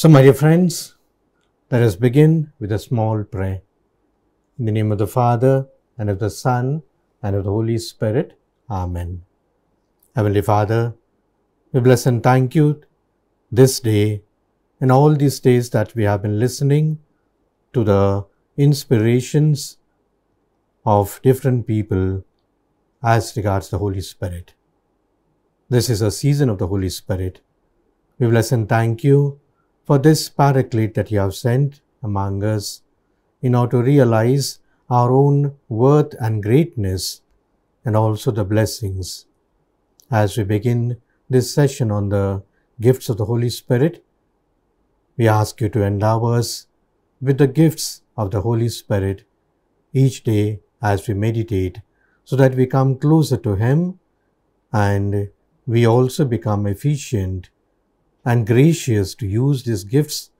So, my dear friends, let us begin with a small prayer. In the name of the Father, and of the Son, and of the Holy Spirit. Amen. Heavenly Father, we bless and thank you this day and all these days that we have been listening to the inspirations of different people as regards the Holy Spirit. This is a season of the Holy Spirit. We bless and thank you for this paraclete that you have sent among us in order to realize our own worth and greatness and also the blessings. As we begin this session on the gifts of the Holy Spirit, we ask you to endow us with the gifts of the Holy Spirit each day as we meditate so that we come closer to Him and we also become efficient and gracious to use these gifts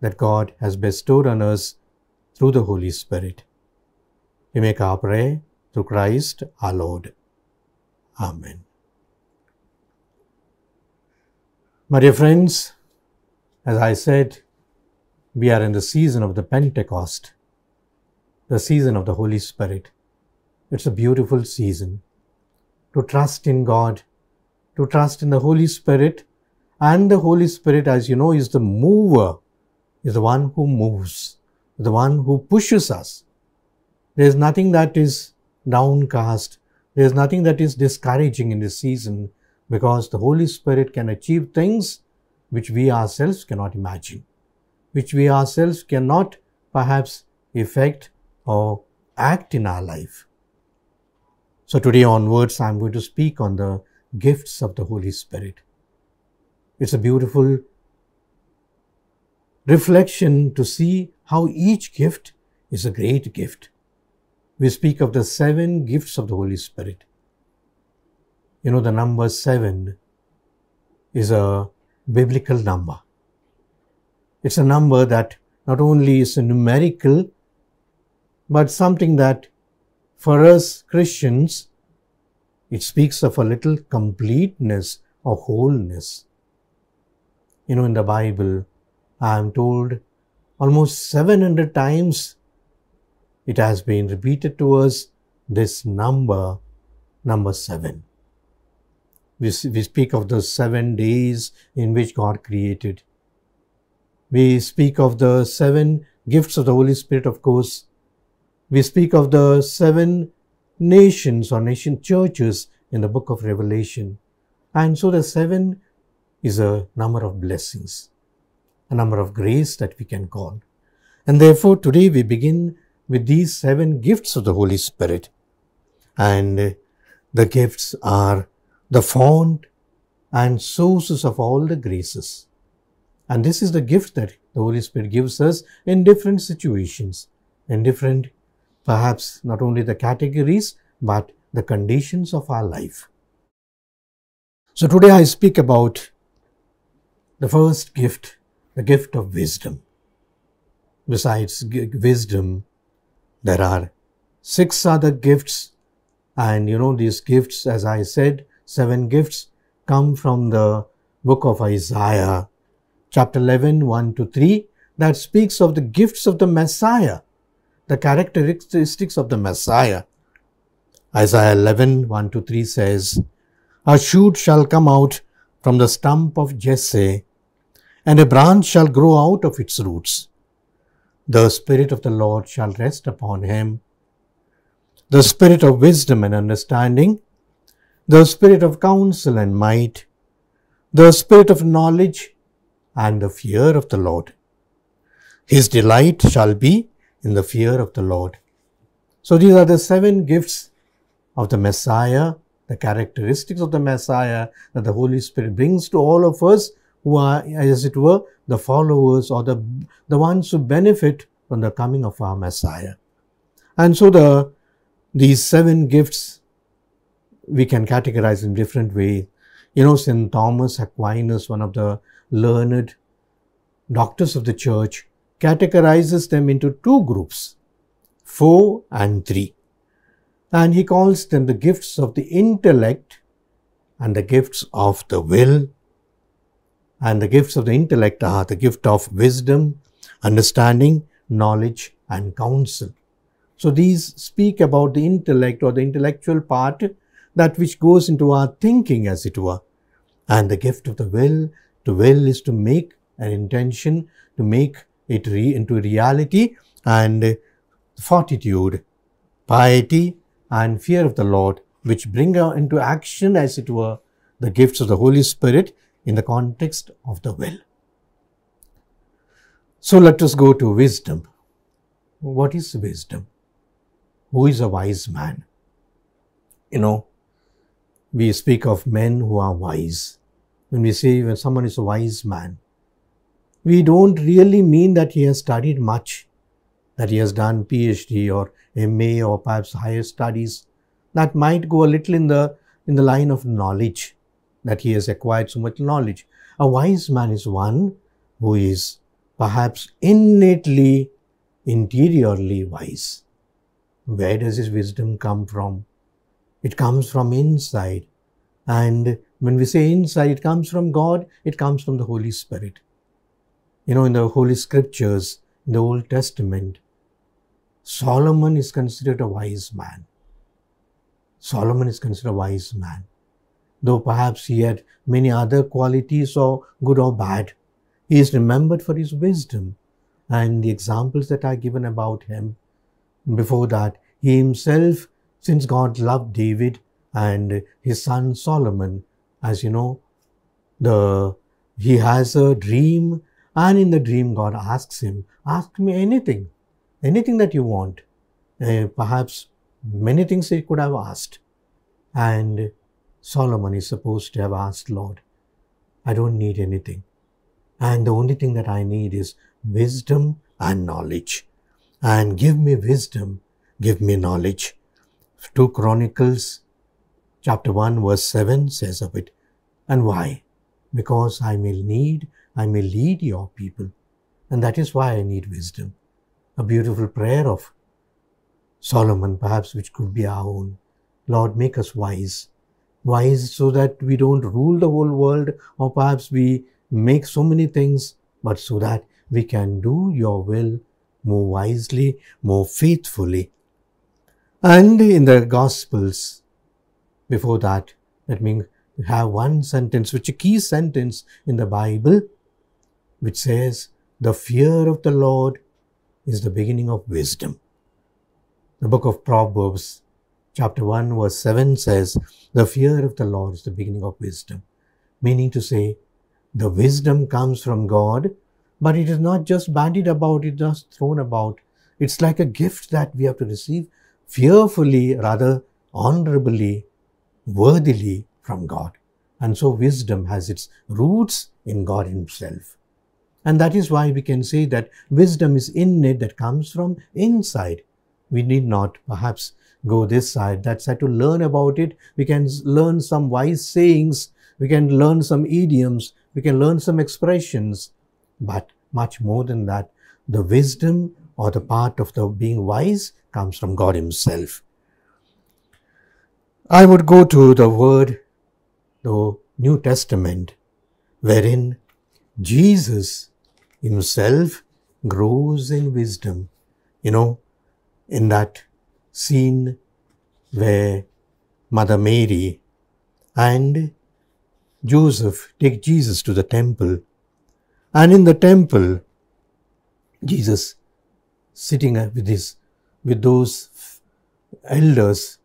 that God has bestowed on us through the Holy Spirit. We make our prayer through Christ our Lord. Amen. My dear friends, as I said, we are in the season of the Pentecost, the season of the Holy Spirit. It's a beautiful season to trust in God, to trust in the Holy Spirit and the Holy Spirit, as you know, is the mover, is the one who moves, the one who pushes us. There is nothing that is downcast, there is nothing that is discouraging in this season because the Holy Spirit can achieve things which we ourselves cannot imagine, which we ourselves cannot perhaps effect or act in our life. So, today onwards, I'm going to speak on the gifts of the Holy Spirit. It's a beautiful reflection to see how each gift is a great gift. We speak of the seven gifts of the Holy Spirit. You know, the number seven is a biblical number. It's a number that not only is a numerical, but something that for us Christians, it speaks of a little completeness or wholeness you know, in the Bible, I am told almost 700 times it has been repeated to us this number, number seven. We, we speak of the seven days in which God created. We speak of the seven gifts of the Holy Spirit, of course. We speak of the seven nations or nation churches in the book of Revelation. And so the seven is a number of blessings, a number of grace that we can call. And therefore, today we begin with these seven gifts of the Holy Spirit. And the gifts are the font and sources of all the graces. And this is the gift that the Holy Spirit gives us in different situations, in different, perhaps not only the categories, but the conditions of our life. So today I speak about the first gift, the gift of wisdom. Besides wisdom, there are six other gifts. And you know, these gifts, as I said, seven gifts come from the book of Isaiah, chapter 11, 1 to 3, that speaks of the gifts of the Messiah, the characteristics of the Messiah. Isaiah 11, 1 to 3 says, A shoot shall come out from the stump of Jesse, and a branch shall grow out of its roots. The Spirit of the Lord shall rest upon him the Spirit of wisdom and understanding, the Spirit of counsel and might, the Spirit of knowledge and the fear of the Lord. His delight shall be in the fear of the Lord. So these are the seven gifts of the Messiah, the characteristics of the Messiah that the Holy Spirit brings to all of us who are, as it were, the followers or the, the ones who benefit from the coming of our Messiah. And so the these seven gifts we can categorize in different ways. You know, St. Thomas Aquinas, one of the learned doctors of the church, categorizes them into two groups, four and three. And he calls them the gifts of the intellect and the gifts of the will and the gifts of the intellect are the gift of wisdom, understanding, knowledge, and counsel. So these speak about the intellect or the intellectual part, that which goes into our thinking, as it were. And the gift of the will, to will is to make an intention, to make it re into reality, and fortitude, piety, and fear of the Lord, which bring into action, as it were, the gifts of the Holy Spirit in the context of the will. So let us go to wisdom. What is wisdom? Who is a wise man? You know, we speak of men who are wise. When we say when someone is a wise man, we don't really mean that he has studied much, that he has done PhD or MA or perhaps higher studies. That might go a little in the in the line of knowledge that he has acquired so much knowledge. A wise man is one who is perhaps innately, interiorly wise. Where does his wisdom come from? It comes from inside. And when we say inside, it comes from God, it comes from the Holy Spirit. You know, in the Holy Scriptures, in the Old Testament, Solomon is considered a wise man. Solomon is considered a wise man though perhaps he had many other qualities or good or bad. He is remembered for his wisdom and the examples that are given about him. Before that, he himself, since God loved David and his son Solomon, as you know, the he has a dream, and in the dream, God asks him, Ask me anything, anything that you want. Uh, perhaps many things he could have asked. And Solomon is supposed to have asked, Lord, I don't need anything. And the only thing that I need is wisdom and knowledge. And give me wisdom, give me knowledge. 2 Chronicles chapter 1 verse 7 says of it. And why? Because I may need, I may lead your people. And that is why I need wisdom. A beautiful prayer of Solomon, perhaps, which could be our own. Lord, make us wise why is so that we don't rule the whole world or perhaps we make so many things, but so that we can do your will more wisely, more faithfully. And in the Gospels, before that, let me have one sentence, which is a key sentence in the Bible, which says, The fear of the Lord is the beginning of wisdom. The book of Proverbs Chapter 1, verse 7 says, The fear of the Lord is the beginning of wisdom, meaning to say, the wisdom comes from God, but it is not just bandied about, it's just thrown about. It's like a gift that we have to receive fearfully, rather honorably, worthily from God. And so wisdom has its roots in God Himself. And that is why we can say that wisdom is innate that comes from inside. We need not perhaps go this side, that side, to learn about it. We can learn some wise sayings, we can learn some idioms, we can learn some expressions. But much more than that, the wisdom or the part of the being wise comes from God Himself. I would go to the word, the New Testament, wherein Jesus Himself grows in wisdom. You know, in that Scene where Mother Mary and Joseph take Jesus to the temple. And in the temple, Jesus sitting with his with those elders.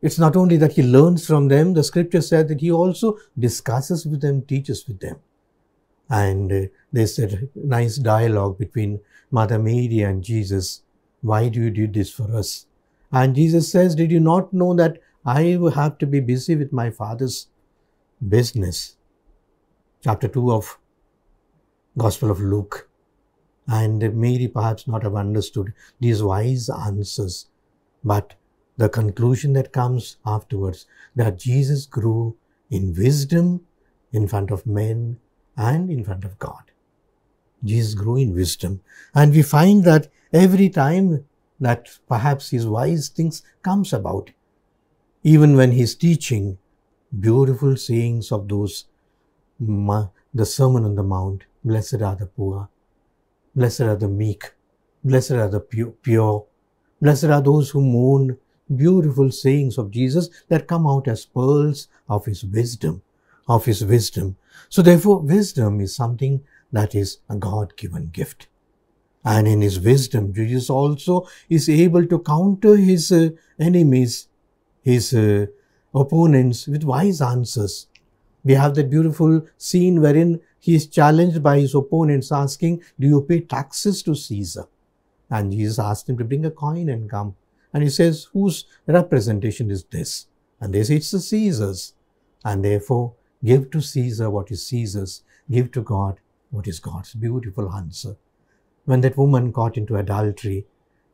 It's not only that he learns from them, the scripture said that he also discusses with them, teaches with them. And there's a nice dialogue between Mother Mary and Jesus. Why do you do this for us? And Jesus says, Did you not know that I have to be busy with my Father's business? Chapter 2 of Gospel of Luke. And Mary perhaps not have understood these wise answers, but the conclusion that comes afterwards that Jesus grew in wisdom in front of men and in front of God. Jesus grew in wisdom. And we find that every time that perhaps his wise things comes about. Even when he's teaching beautiful sayings of those, the Sermon on the Mount, blessed are the poor, blessed are the meek, blessed are the pure, blessed are those who mourn, beautiful sayings of Jesus that come out as pearls of his wisdom, of his wisdom. So therefore, wisdom is something that is a God-given gift. And in his wisdom, Jesus also is able to counter his uh, enemies, his uh, opponents with wise answers. We have that beautiful scene wherein he is challenged by his opponents asking, Do you pay taxes to Caesar? And Jesus asked him to bring a coin and come. And he says, Whose representation is this? And they say, It's the Caesar's. And therefore, give to Caesar what is Caesar's, give to God what is God's. Beautiful answer when that woman got into adultery.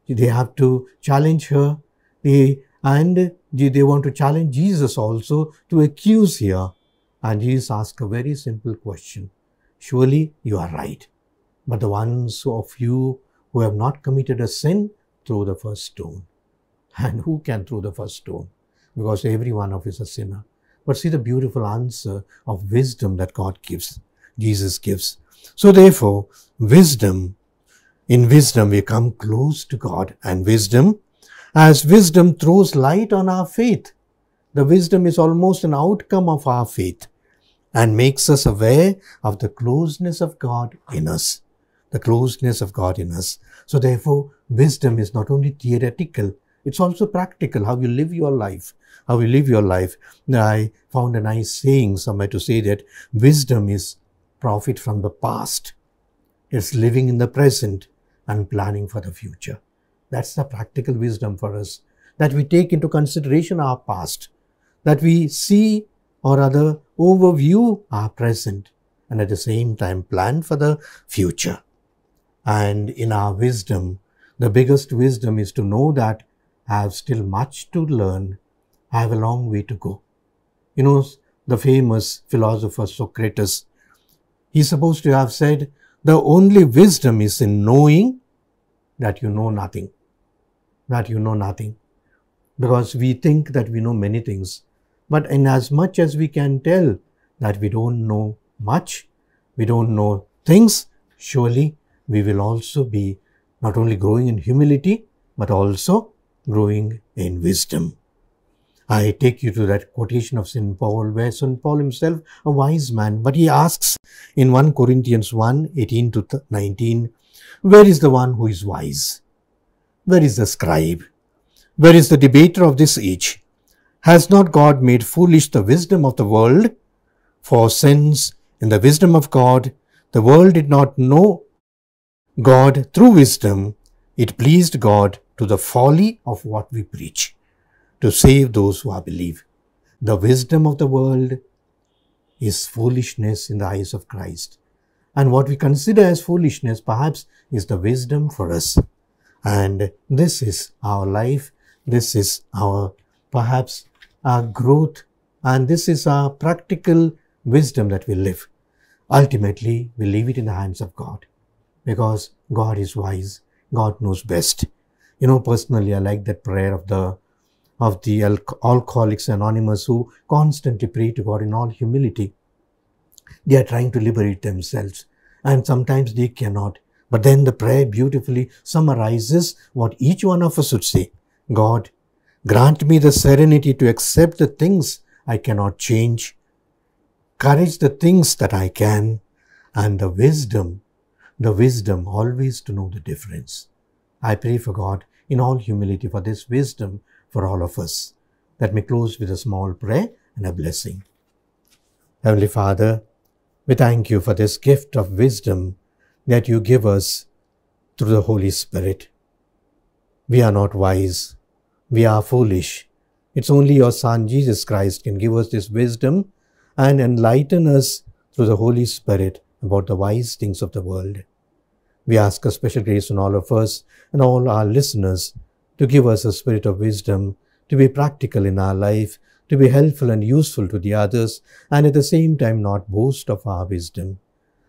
They have to challenge her. They, and they want to challenge Jesus also to accuse her. And Jesus asks a very simple question. Surely you are right. But the ones of you who have not committed a sin, throw the first stone. And who can throw the first stone? Because every one of us is a sinner. But see the beautiful answer of wisdom that God gives, Jesus gives. So therefore, wisdom in wisdom, we come close to God and wisdom, as wisdom throws light on our faith. The wisdom is almost an outcome of our faith and makes us aware of the closeness of God in us. The closeness of God in us. So therefore, wisdom is not only theoretical, it's also practical, how you live your life, how you live your life. I found a nice saying somewhere to say that wisdom is profit from the past. It's living in the present and planning for the future. That's the practical wisdom for us that we take into consideration our past, that we see or rather overview our present and at the same time plan for the future. And in our wisdom, the biggest wisdom is to know that I have still much to learn, I have a long way to go. You know, the famous philosopher Socrates, he's supposed to have said, the only wisdom is in knowing that you know nothing, that you know nothing. Because we think that we know many things, but in as much as we can tell that we don't know much, we don't know things, surely we will also be not only growing in humility, but also growing in wisdom. I take you to that quotation of St. Paul, where St. Paul himself, a wise man, but he asks in 1 Corinthians 1 18 to 19, Where is the one who is wise? Where is the scribe? Where is the debater of this age? Has not God made foolish the wisdom of the world? For since in the wisdom of God, the world did not know God through wisdom, it pleased God to the folly of what we preach to save those who are believed. The wisdom of the world is foolishness in the eyes of Christ. And what we consider as foolishness perhaps is the wisdom for us. And this is our life. This is our perhaps our growth. And this is our practical wisdom that we live. Ultimately, we leave it in the hands of God because God is wise. God knows best. You know, personally, I like that prayer of the of the Alcoholics Anonymous who constantly pray to God in all humility. They are trying to liberate themselves and sometimes they cannot. But then the prayer beautifully summarizes what each one of us should say. God, grant me the serenity to accept the things I cannot change, courage the things that I can, and the wisdom, the wisdom always to know the difference. I pray for God in all humility for this wisdom for all of us. Let me close with a small prayer and a blessing. Heavenly Father, we thank you for this gift of wisdom that you give us through the Holy Spirit. We are not wise. We are foolish. It's only your Son Jesus Christ can give us this wisdom and enlighten us through the Holy Spirit about the wise things of the world. We ask a special grace on all of us and all our listeners to give us a spirit of wisdom, to be practical in our life, to be helpful and useful to the others, and at the same time not boast of our wisdom.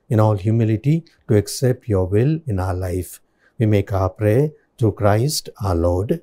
In all humility, to accept your will in our life. We make our prayer through Christ our Lord.